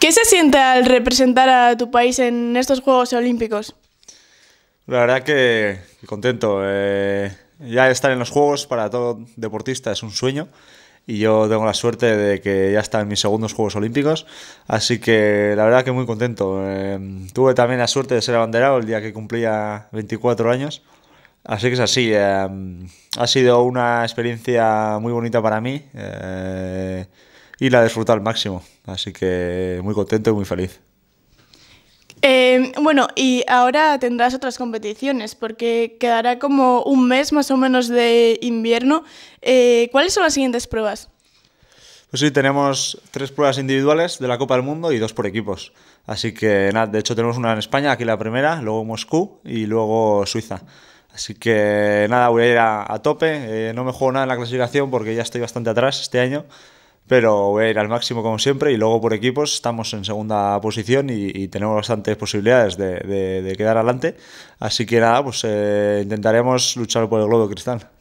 ¿Qué se siente al representar a tu país en estos Juegos Olímpicos? La verdad que contento. Eh, ya estar en los Juegos para todo deportista es un sueño y yo tengo la suerte de que ya en mis segundos Juegos Olímpicos, así que la verdad que muy contento. Em, tuve también la suerte de ser abanderado el día que cumplía 24 años, así que es así. Em, ha sido una experiencia muy bonita para mí. Eh, y la disfruta al máximo. Así que muy contento y muy feliz. Em, bueno, y ahora tendrás otras competiciones porque quedará como un mes más o menos de invierno. Eh, ¿Cuáles son las siguientes pruebas? Pues sí, tenemos tres pruebas individuales de la Copa del Mundo y dos por equipos. Así que nada, de hecho tenemos una en España, aquí la primera, luego Moscú y luego Suiza. Así que nada, voy a ir a, tope. Eh, no me juego nada en la clasificación porque ya estoy bastante atrás este año pero voy a ir al máximo como siempre y luego por equipos estamos en segunda posición y, tenemos bastantes posibilidades de, de, quedar adelante. Así que nada, pues eh, intentaremos luchar por el globo, cristal.